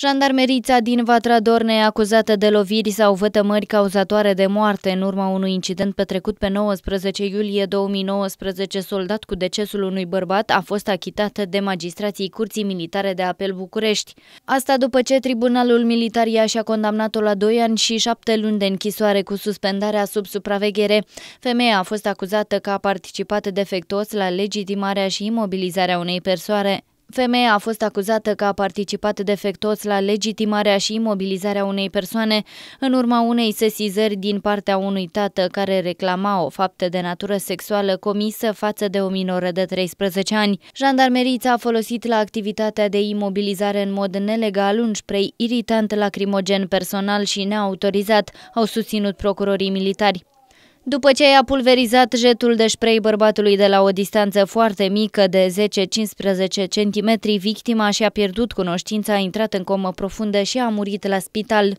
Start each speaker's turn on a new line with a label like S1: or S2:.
S1: Jandarmerița din Vatra Dorne e acuzată de loviri sau vătămări cauzatoare de moarte în urma unui incident petrecut pe 19 iulie 2019 soldat cu decesul unui bărbat a fost achitată de magistrații Curții Militare de Apel București. Asta după ce Tribunalul Militar și a condamnat-o la 2 ani și 7 luni de închisoare cu suspendarea sub supraveghere. Femeia a fost acuzată că a participat defectuos la legitimarea și imobilizarea unei persoane. Femeia a fost acuzată că a participat defectos la legitimarea și imobilizarea unei persoane în urma unei sesizări din partea unui tată care reclama o faptă de natură sexuală comisă față de o minoră de 13 ani. Jandarmerița a folosit la activitatea de imobilizare în mod nelegal un spray irritant lacrimogen personal și neautorizat, au susținut procurorii militari. După ce i-a pulverizat jetul de spray bărbatului de la o distanță foarte mică de 10-15 cm, victima și-a pierdut cunoștința, a intrat în comă profundă și a murit la spital.